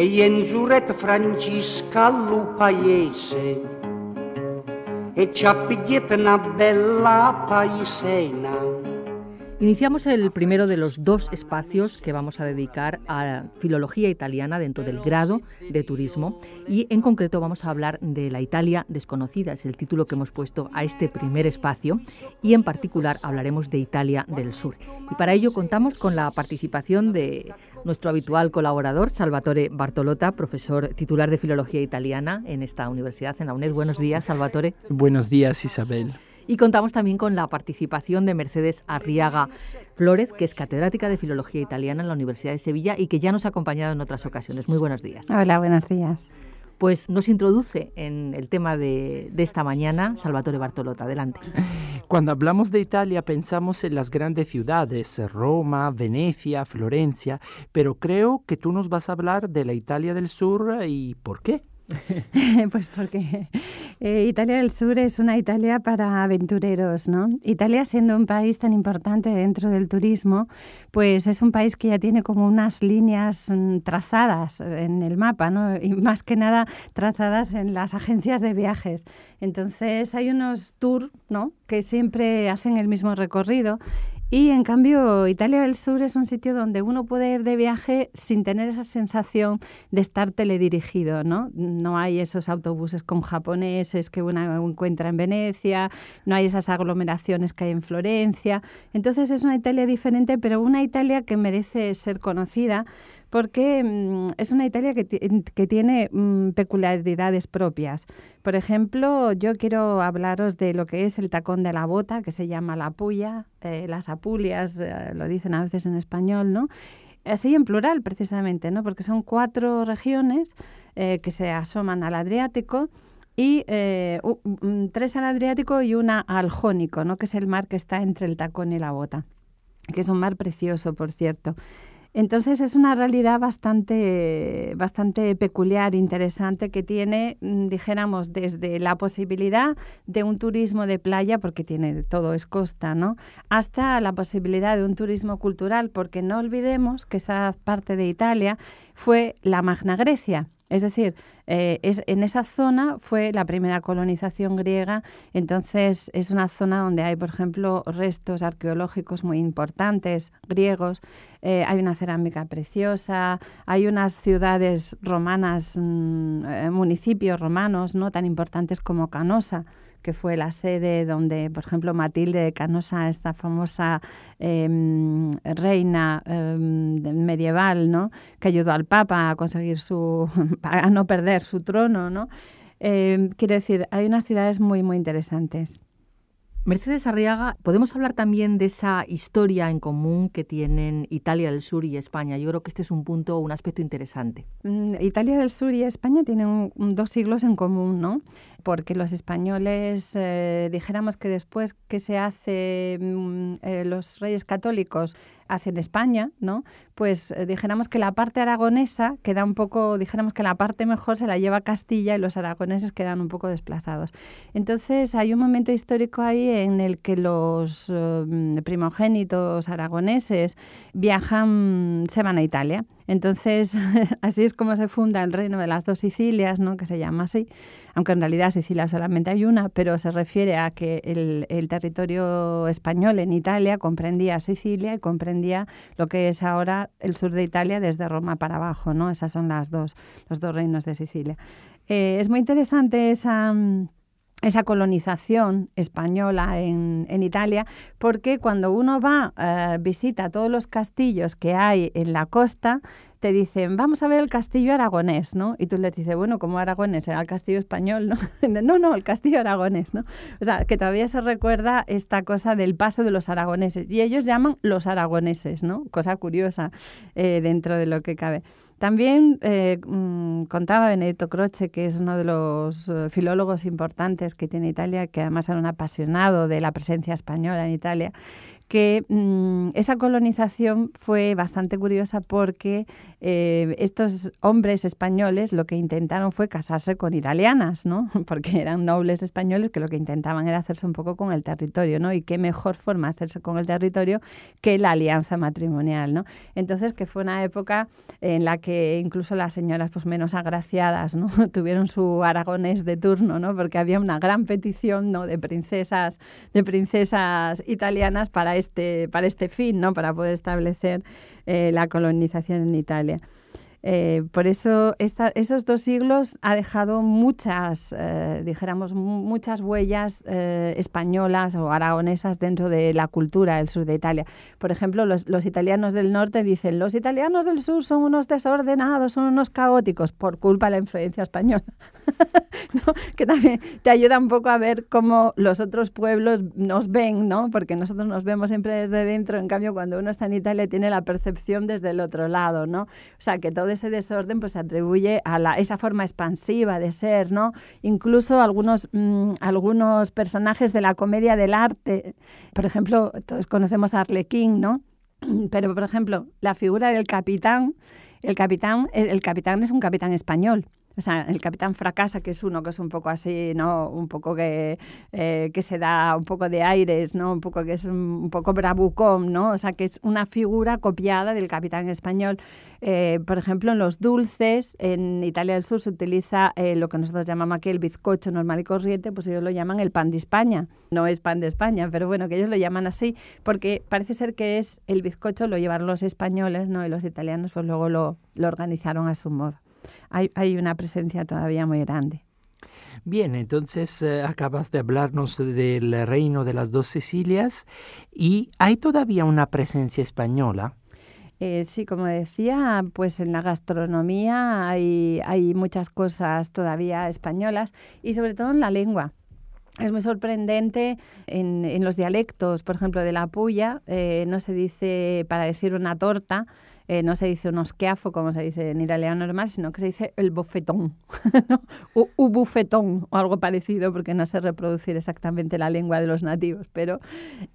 e Ienzuret Francisca paese e ci ha pigliata una bella paesena Iniciamos el primero de los dos espacios que vamos a dedicar a filología italiana dentro del grado de turismo y en concreto vamos a hablar de la Italia desconocida, es el título que hemos puesto a este primer espacio y en particular hablaremos de Italia del Sur. Y para ello contamos con la participación de nuestro habitual colaborador Salvatore Bartolota, profesor titular de filología italiana en esta universidad, en la UNED. Buenos días, Salvatore. Buenos días, Isabel. Y contamos también con la participación de Mercedes Arriaga Flores, que es catedrática de Filología Italiana en la Universidad de Sevilla y que ya nos ha acompañado en otras ocasiones. Muy buenos días. Hola, buenos días. Pues nos introduce en el tema de, de esta mañana Salvatore Bartolota. Adelante. Cuando hablamos de Italia pensamos en las grandes ciudades, Roma, Venecia, Florencia, pero creo que tú nos vas a hablar de la Italia del Sur y por qué. pues porque eh, Italia del Sur es una Italia para aventureros, ¿no? Italia siendo un país tan importante dentro del turismo, pues es un país que ya tiene como unas líneas mm, trazadas en el mapa, ¿no? Y más que nada trazadas en las agencias de viajes. Entonces hay unos tours, ¿no? Que siempre hacen el mismo recorrido y en cambio, Italia del Sur es un sitio donde uno puede ir de viaje sin tener esa sensación de estar teledirigido, ¿no? No hay esos autobuses con japoneses que uno encuentra en Venecia, no hay esas aglomeraciones que hay en Florencia. Entonces es una Italia diferente, pero una Italia que merece ser conocida porque mm, es una Italia que, tiene mm, peculiaridades propias. Por ejemplo, yo quiero hablaros de lo que es el tacón de la bota, que se llama la puya, eh, las apulias, eh, lo dicen a veces en español, ¿no? Así en plural, precisamente, ¿no? Porque son cuatro regiones eh, que se asoman al Adriático y mm, tres al Adriático y una al Jónico, ¿no? que es el mar que está entre el tacón y la bota, que es un mar precioso, por cierto. Entonces es una realidad bastante, bastante peculiar, interesante, que tiene, mm, dijéramos, desde la posibilidad de un turismo de playa, porque tiene todo es costa, ¿no? Hasta la posibilidad de un turismo cultural, porque no olvidemos que esa parte de Italia fue la Magna Grecia. Es decir, eh, en esa zona fue la primera colonización griega, entonces es una zona donde hay, por ejemplo, restos arqueológicos muy importantes griegos, eh, hay una cerámica preciosa, hay unas ciudades romanas, mm, eh, municipios romanos, no tan importantes como Canosa que fue la sede donde, por ejemplo, Matilde de Canosa, esta famosa em, reina em, medieval, ¿no? que ayudó al Papa a conseguir su, a no perder su trono, ¿no? Em, quiere decir, hay unas ciudades muy, muy interesantes. Mercedes Arriaga, podemos hablar también de esa historia en común que tienen Italia del Sur y España. Yo creo que este es un punto, un aspecto interesante. Mm, Italia del Sur y España tienen dos siglos en común, ¿no? porque los españoles, eh, dijéramos que después que se hace mm, eh, los reyes católicos hacen España, ¿no? Pues eh, dijéramos que la parte aragonesa queda un poco, dijéramos que la parte mejor se la lleva Castilla y los aragoneses quedan un poco desplazados. Entonces hay un momento histórico ahí en el que los primogénitos aragoneses viajan, se van a Italia. Entonces así es como se funda el reino de las dos Sicilias, ¿no? Que se llama así aunque en realidad Sicilia solamente hay una, pero se refiere a que el, territorio español en Italia comprendía Sicilia y comprendía lo que es ahora el sur de Italia desde Roma para abajo, ¿no? Esas son las dos, los dos reinos de Sicilia. Eh, es muy interesante esa colonización española en, Italia, porque cuando uno va, a eh, visita todos los castillos que hay en la costa, te dicen, vamos a ver el castillo aragonés, ¿no? Y tú les dices, bueno, como aragonés? Era el castillo español, ¿no? no, no, el castillo aragonés, ¿no? O sea, que todavía se recuerda esta cosa del paso de los aragoneses. Y ellos llaman los aragoneses, ¿no? Cosa curiosa eh, dentro de lo que cabe. También eh, mm, contaba Benedetto Croce, que es uno de los eh, filólogos importantes que tiene Italia, que además era un apasionado de la presencia española en Italia, que mm, esa colonización fue bastante curiosa porque eh, estos hombres españoles lo que intentaron fue casarse con italianas, ¿no? Porque eran nobles españoles que lo que intentaban era hacerse un poco con el territorio, ¿no? Y qué mejor forma de hacerse con el territorio que la alianza matrimonial, ¿no? Entonces, que fue una época en la que incluso las señoras pues menos agraciadas, ¿no? Tuvieron su aragones de turno, ¿no? Porque había una gran petición, ¿no? De princesas, de princesas italianas para este, para este fin, ¿no? para poder establecer eh, la colonización en Italia. Eh, por eso esos dos siglos ha dejado muchas, eh, dijéramos, muchas huellas eh, españolas o aragonesas dentro de la cultura del sur de Italia. Por ejemplo, los, italianos del norte dicen, los italianos del sur son unos desordenados, son unos caóticos, por culpa de la influencia española. Que también te ayuda un poco a ver cómo los otros pueblos nos ven, ¿no? Porque nosotros nos vemos siempre desde dentro, en cambio cuando uno está en Italia tiene la percepción desde el otro lado, ¿no? O sea, que todo ese desorden pues se atribuye a la, esa forma expansiva de ser, ¿no? Incluso algunos, mm, algunos personajes de la comedia del arte, por ejemplo, todos conocemos a Arlequín, ¿no? Pero, por ejemplo, la figura del capitán, el capitán, el capitán es un capitán español o sea, el capitán fracasa, que es uno que es un poco así, ¿no? Un poco que, eh, se da un poco de aires, ¿no? Un poco que es un, poco bravucón, ¿no? O sea, que es una figura copiada del capitán español. Eh, por ejemplo, en los dulces, en Italia del Sur se utiliza eh, lo que nosotros llamamos aquí el bizcocho normal y corriente, pues ellos lo llaman el pan de España. No es pan de España, pero bueno, que ellos lo llaman así, porque parece ser que es el bizcocho, lo llevaron los españoles, ¿no? Y los italianos pues luego lo, lo organizaron a su modo hay, una presencia todavía muy grande. Bien, entonces eh, acabas de hablarnos del reino de las dos Sicilias y hay todavía una presencia española. Eh, sí, como decía, pues en la gastronomía hay, muchas cosas todavía españolas y sobre todo en la lengua. Es muy sorprendente en, los dialectos, por ejemplo, de la puya, eh, no se dice para decir una torta, eh, no se dice un osqueafo, como se dice en italiano normal, sino que se dice el bofetón, o u bufetón, o algo parecido, porque no sé reproducir exactamente la lengua de los nativos, pero,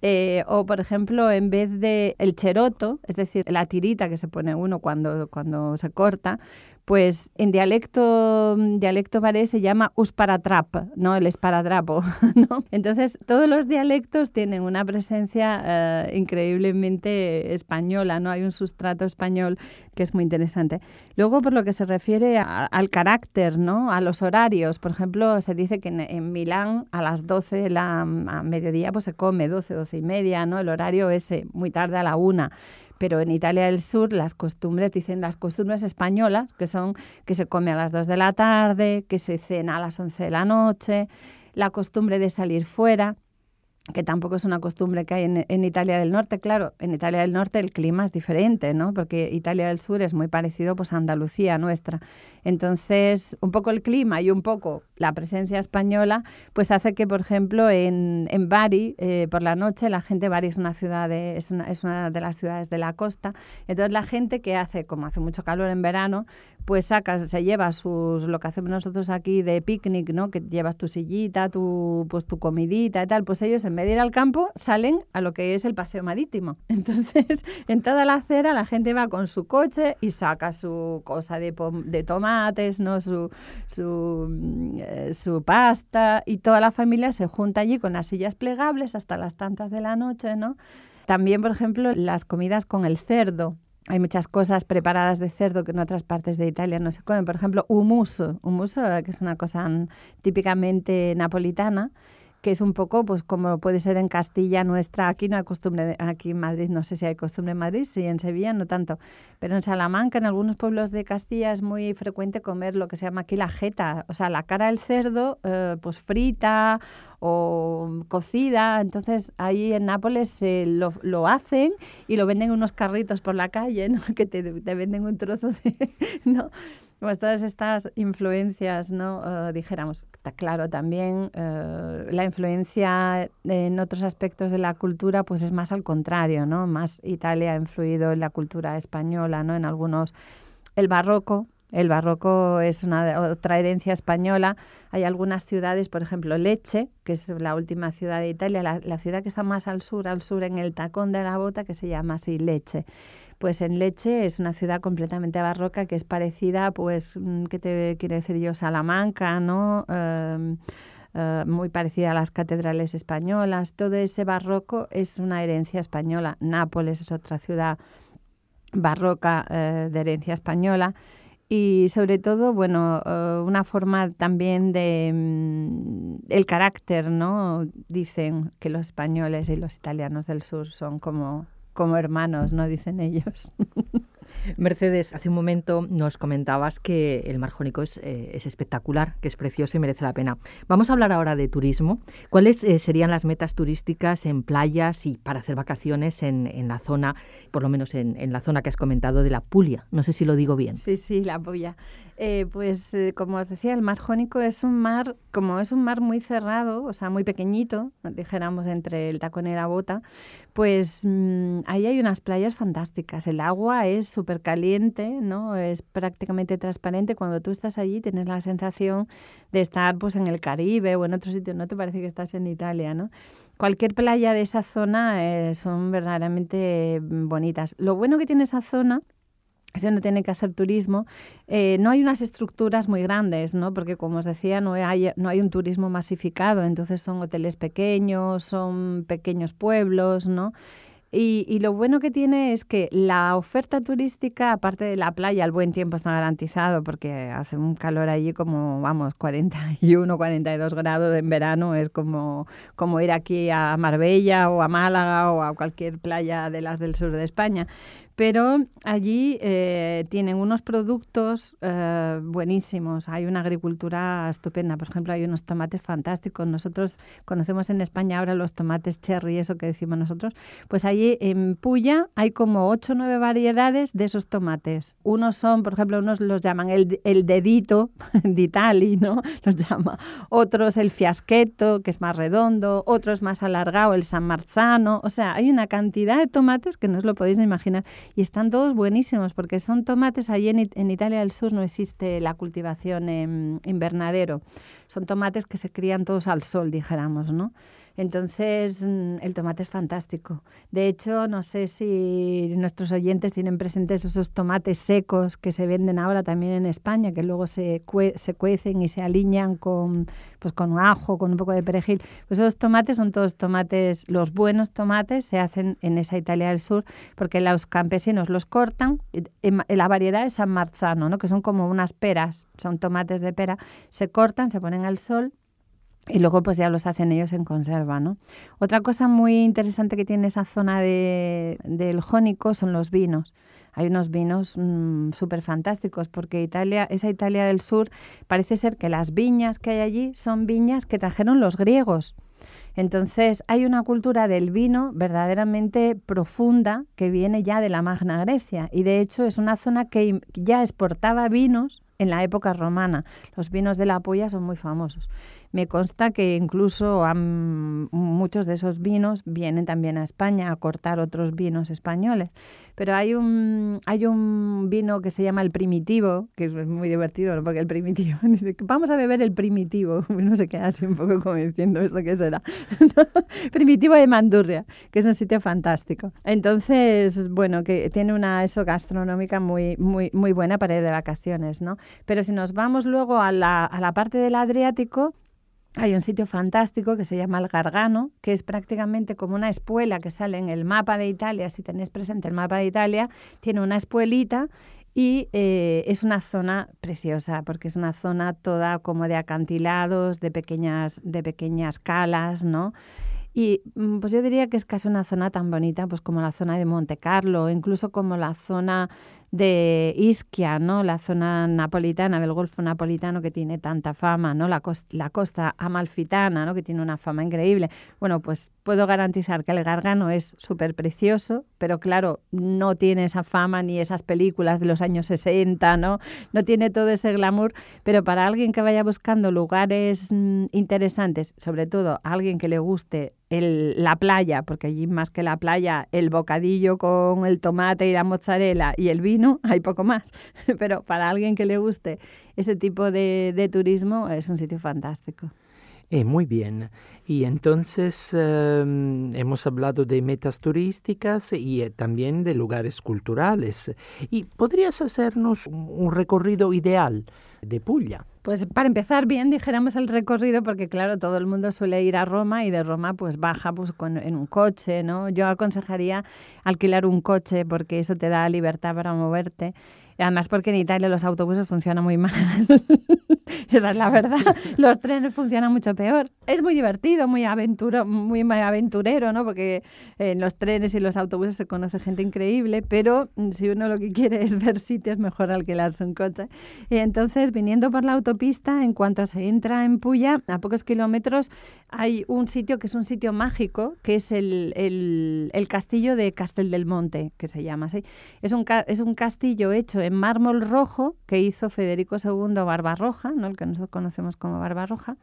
eh, o por ejemplo, en vez de el cheroto, es decir, la tirita que se pone uno cuando, cuando se corta, pues en dialecto, dialecto se llama usparatrap, ¿no? El esparadrapo, ¿no? Entonces, todos los dialectos tienen una presencia eh, increíblemente española, ¿no? Hay un sustrato español que es muy interesante. Luego, por lo que se refiere al carácter, ¿no? A los horarios, por ejemplo, se dice que en, Milán a las 12, la, a mediodía, pues se come, 12, 12 y media, ¿no? El horario es eh, muy tarde a la una pero en Italia del Sur las costumbres, dicen las costumbres españolas, que son que se come a las 2 de la tarde, que se cena a las 11 de la noche, la costumbre de salir fuera que tampoco es una costumbre que hay en, Italia del Norte. Claro, en Italia del Norte el clima es diferente, ¿no? Porque Italia del Sur es muy parecido pues, a Andalucía nuestra. Entonces, un poco el clima y un poco la presencia española, pues hace que, por ejemplo, en, Bari, eh, por la noche, la gente, Bari es una ciudad, es, una, es una de las ciudades de la costa, entonces la gente que hace, como hace mucho calor en verano, pues saca, se lleva sus, lo que hacemos nosotros aquí de picnic, ¿no? Que llevas tu sillita, tu, pues tu comidita y tal, pues ellos en vez de ir al campo salen a lo que es el paseo marítimo. Entonces, en toda la acera la gente va con su coche y saca su cosa de, de tomates, ¿no? Mm, eh, su, pasta y toda la familia se junta allí con las sillas plegables hasta las tantas de la noche, ¿no? También, por ejemplo, las comidas con el cerdo hay muchas cosas preparadas de cerdo que en otras partes de Italia no se comen. Por ejemplo, humuso, eh, que es una cosa típicamente napolitana, que es un poco pues como puede ser en Castilla nuestra, aquí no hay costumbre, aquí en Madrid, no sé si hay costumbre en Madrid, si en Sevilla no tanto, pero en Salamanca, en algunos pueblos de Castilla es muy frecuente comer lo que se llama aquí la jeta, o sea, la cara del cerdo eh, pues frita o cocida. Entonces, ahí en Nápoles eh, lo, hacen y lo venden en unos carritos por la calle, que te, venden un trozo de, ¿no? Pues todas estas influencias, ¿no? Eh, dijéramos, está claro también, eh, la influencia en otros aspectos de la cultura, pues es más al contrario, ¿no? Más Italia ha influido en la cultura española, ¿no? En algunos, el barroco, el barroco es una otra herencia española. Hay algunas ciudades, por ejemplo, Leche, que es la última ciudad de Italia, la, la, ciudad que está más al sur, al sur en el tacón de la bota, que se llama así Leche. Pues en Leche es una ciudad completamente barroca que es parecida, pues, mm, ¿qué te quiere decir yo? Salamanca, ¿no? Em, eh, muy parecida a las catedrales españolas. Todo ese barroco es una herencia española. Nápoles es otra ciudad barroca eh, de herencia española. Y sobre todo, bueno, eh, una forma también de mm, el carácter, ¿no? Dicen que los españoles y los italianos del sur son como como hermanos, ¿no? Dicen ellos. Mercedes, hace un momento nos comentabas que el mar Jónico eh, es, espectacular, que es precioso y merece la pena. Vamos a hablar ahora de turismo. ¿Cuáles eh, serían las metas turísticas en playas y para hacer vacaciones en, la zona, por lo menos en, la zona que has comentado de la Pulia? No sé si lo digo bien. Sí, sí, la Pulia. Eh, pues como os decía, el mar Jónico es un mar, como es un mar muy cerrado, o sea, muy pequeñito, dijéramos entre el tacón y la bota, pues mm, ahí hay unas playas fantásticas. El agua es súper caliente, ¿no? Es prácticamente transparente. Cuando tú estás allí tienes la sensación de estar pues en el Caribe o en otro sitio. No te parece que estás en Italia, ¿no? Cualquier playa de esa zona eh, son verdaderamente mm, bonitas. Lo bueno que tiene esa zona no tiene que hacer turismo, eh, no hay unas estructuras muy grandes, ¿no? Porque como os decía, no hay, un turismo masificado, entonces son hoteles pequeños, son pequeños pueblos, ¿no? Y, lo bueno que tiene es que la oferta turística, aparte de la playa, el buen tiempo está garantizado porque hace un calor allí como, vamos, 41, 42 grados en verano. Es como, como ir aquí a Marbella o a Málaga o a cualquier playa de las del sur de España pero allí eh, tienen unos productos eh, buenísimos, hay una agricultura estupenda, por ejemplo, hay unos tomates fantásticos, nosotros conocemos en España ahora los tomates cherry, eso que decimos nosotros, pues allí en Puya hay como ocho o 9 variedades de esos tomates. Unos son, por ejemplo, unos los llaman el, dedito de Italia, ¿no? Los llama. Otros el fiasqueto, que es más redondo, otros más alargado, el san marzano, o sea, hay una cantidad de tomates que no os lo podéis imaginar y están todos buenísimos porque son tomates, allí en, Italia del Sur no existe la cultivación en invernadero, son tomates que se crían todos al sol, dijéramos, ¿no? Entonces, mm, el tomate es fantástico. De hecho, no sé si nuestros oyentes tienen presentes esos tomates secos que se venden ahora también en España, que luego se, cuecen y se alinean con, pues, con ajo, con un poco de perejil. Pues esos tomates son todos tomates, los buenos tomates se hacen en esa Italia del Sur, porque los campesinos los cortan. La variedad es San Marzano, ¿no? que son como unas peras, son tomates de pera. Se cortan, se ponen al sol y luego pues ya los hacen ellos en conserva, ¿no? Otra cosa muy interesante que tiene esa zona de, del Jónico son los vinos. Hay unos vinos mm, súper fantásticos porque Italia, esa Italia del sur, parece ser que las viñas que hay allí son viñas que trajeron los griegos. Entonces hay una cultura del vino verdaderamente profunda que viene ya de la Magna Grecia y de hecho es una zona que ya exportaba vinos en la época romana. Los vinos de la Puya son muy famosos. Me consta que incluso muchos de esos vinos vienen también a España a cortar otros vinos españoles. Pero hay un, hay un vino que se llama el primitivo, que es muy divertido, porque el primitivo, dice, vamos a beber el primitivo. Uno se queda así un poco como diciendo, ¿esto qué será? primitivo de Mandurria, que es un sitio fantástico. Entonces, bueno, que tiene una eso gastronómica muy, muy, muy buena para ir de vacaciones, ¿no? Pero si nos vamos luego a la parte del Adriático, hay un sitio fantástico que se llama el Gargano, que es prácticamente como una espuela que sale en el mapa de Italia, si tenéis presente el mapa de Italia, tiene una espuelita y eh, es una zona preciosa, porque es una zona toda como de acantilados, de pequeñas, de pequeñas calas, ¿no? Y mm, pues yo diría que es casi una zona tan bonita pues como la zona de Monte Carlo, incluso como la zona de Ischia, ¿no? La zona napolitana, del Golfo napolitano que tiene tanta fama, ¿no? La, costa, amalfitana, ¿no? Que tiene una fama increíble. Bueno, pues puedo garantizar que el Gargano es súper precioso, pero claro, no tiene esa fama ni esas películas de los años 60, ¿no? No tiene todo ese glamour, pero para alguien que vaya buscando lugares mm, interesantes, sobre todo a alguien que le guste la playa, porque allí más que la playa, el bocadillo con el tomate y la mozzarella y el vino, hay poco más. Pero para alguien que le guste ese tipo de, de turismo, es un sitio fantástico. Eh, muy bien. Y entonces em, hemos hablado de metas turísticas y eh, también de lugares culturales. ¿Y podrías hacernos un, recorrido ideal de Puglia? Pues para empezar bien, dijéramos el recorrido, porque claro, todo el mundo suele ir a Roma y de Roma pues baja pues, en un coche, ¿no? Yo aconsejaría alquilar un coche porque eso te da libertad para moverte. Además, porque en Italia los autobuses funcionan muy mal. Esa es la verdad. Los trenes funcionan mucho peor. Es muy divertido, muy, aventuro, muy aventurero, ¿no? Porque en los trenes y los autobuses se conoce gente increíble, pero mm, si uno lo que quiere es ver sitios, mejor alquilarse un coche. Y entonces, viniendo por la autopista, en cuanto se entra en Puya, a pocos kilómetros, hay un sitio que es un sitio mágico, que es el, el, el castillo de Castel del Monte, que se llama así. Es un, es un castillo hecho mármol rojo que hizo Federico II Barbarroja, ¿no? el que nosotros conocemos como Barbarroja.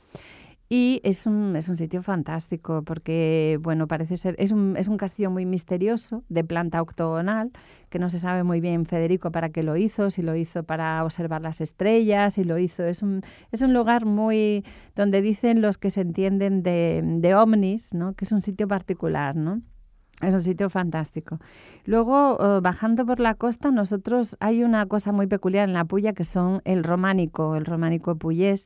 Y es un, sitio fantástico porque, bueno, parece ser, es un, castillo muy misterioso, de planta octogonal, que no se sabe muy bien Federico para qué lo hizo, si lo hizo para observar las estrellas, si lo hizo, es un, es un lugar muy, donde dicen los que se entienden de, de ovnis, ¿no? Que es un sitio particular, ¿no? Es un sitio fantástico. Luego, eh, bajando por la costa, nosotros hay una cosa muy peculiar en la Puya que son el románico, el románico puyés,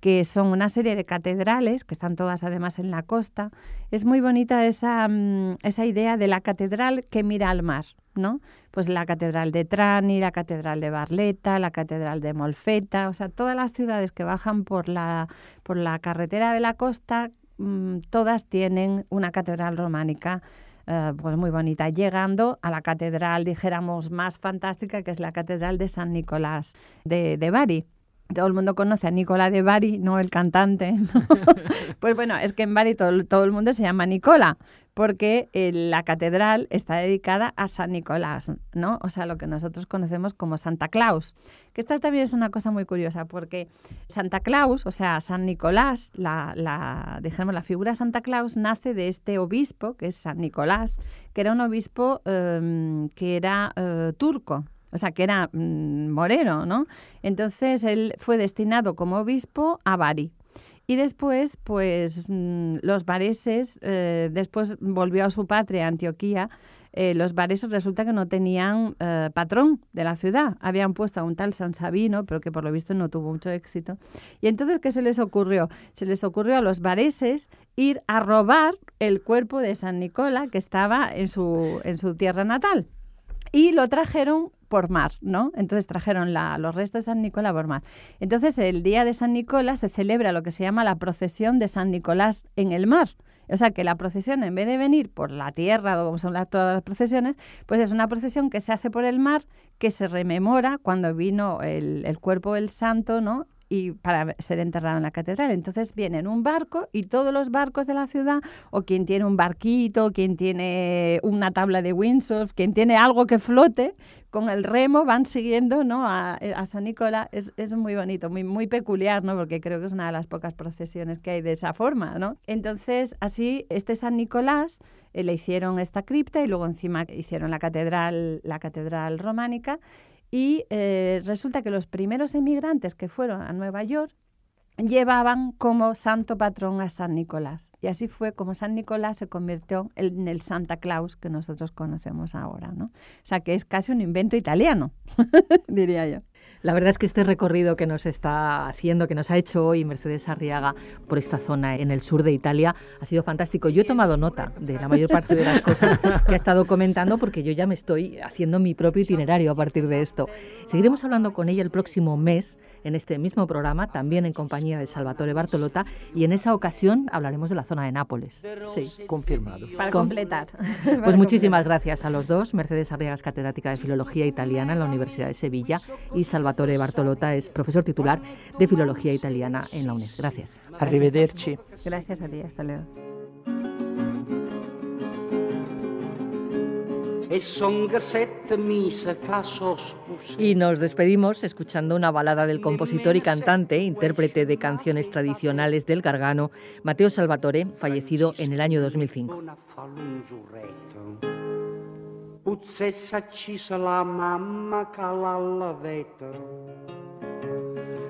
que son una serie de catedrales que están todas además en la costa. Es muy bonita esa, mm, idea de la catedral que mira al mar, ¿no? Pues la catedral de Trani, la catedral de Barleta, la catedral de Molfeta, o sea, todas las ciudades que bajan por la, por la carretera de la costa, mm, todas tienen una catedral románica eh, pues muy bonita, llegando a la catedral, dijéramos, más fantástica, que es la catedral de San Nicolás de, Bari todo el mundo conoce a Nicola de Bari, no el cantante. pues bueno, es que en Bari todo, todo, el mundo se llama Nicola porque eh, la catedral está dedicada a San Nicolás, ¿no? O sea, lo que nosotros conocemos como Santa Claus. Que esta también es una cosa muy curiosa, porque Santa Claus, o sea, San Nicolás, la, la, la figura de Santa Claus nace de este obispo, que es San Nicolás, que era un obispo em, que era eh, turco, o sea, que era mm, moreno, ¿no? Entonces él fue destinado como obispo a Bari, y después, pues mm, los bareses, eh, después volvió a su patria, Antioquía, eh, los bareses resulta que no tenían eh, patrón de la ciudad. Habían puesto a un tal San Sabino, pero que por lo visto no tuvo mucho éxito. Y entonces, ¿qué se les ocurrió? Se les ocurrió a los bareses ir a robar el cuerpo de San Nicola que estaba en su, en su tierra natal. Y lo trajeron por mar, ¿no? Entonces trajeron la, los restos de San Nicolás por mar. Entonces el día de San Nicolás se celebra lo que se llama la procesión de San Nicolás en el mar. O sea que la procesión, en vez de venir por la tierra, como son las, todas las procesiones, pues es una procesión que se hace por el mar, que se rememora cuando vino el cuerpo del santo, ¿no? y para ser enterrado en la catedral. Entonces viene un barco y todos los barcos de la ciudad, o quien tiene un barquito, quien tiene una tabla de windsurf, quien tiene algo que flote, con el remo van siguiendo ¿no? a, San Nicolás. Es, muy bonito, muy, muy peculiar, ¿no? porque creo que es una de las pocas procesiones que hay de esa forma. ¿no? Entonces, así, este San Nicolás eh, le hicieron esta cripta y luego encima hicieron la catedral, la catedral románica. Y eh, resulta que los primeros emigrantes que fueron a Nueva York llevaban como santo patrón a San Nicolás. Y así fue como San Nicolás se convirtió en el Santa Claus que nosotros conocemos ahora. ¿no? O sea que es casi un invento italiano, diría yo. La verdad es que este recorrido que nos está haciendo, que nos ha hecho hoy Mercedes Arriaga por esta zona en el sur de Italia, ha sido fantástico. Yo he tomado nota de la mayor parte de las cosas que ha estado comentando porque yo ya me estoy haciendo mi propio itinerario a partir de esto. Seguiremos hablando con ella el próximo mes en este mismo programa, también en compañía de Salvatore Bartolota, y en esa ocasión hablaremos de la zona de Nápoles. Sí, confirmado. Para completar. Pues muchísimas gracias a los dos, Mercedes Arriaga es catedrática de Filología Italiana en la Universidad de Sevilla y Salvatore Salvatore Bartolota es profesor titular de Filología Italiana en la UNED. Gracias. Arrivederci. Gracias a ti, hasta luego. E y nos despedimos escuchando una balada del compositor y cantante, intérprete de canciones tradicionales del Gargano, Mateo Salvatore, fallecido en el año 2005. Putzessa ci la mamma calalla vetro.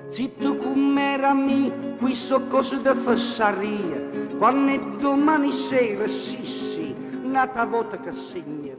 Zitto com'era mi, qui so cosa da fassaria, quando è domani sera, sì sì, nata volta che segna.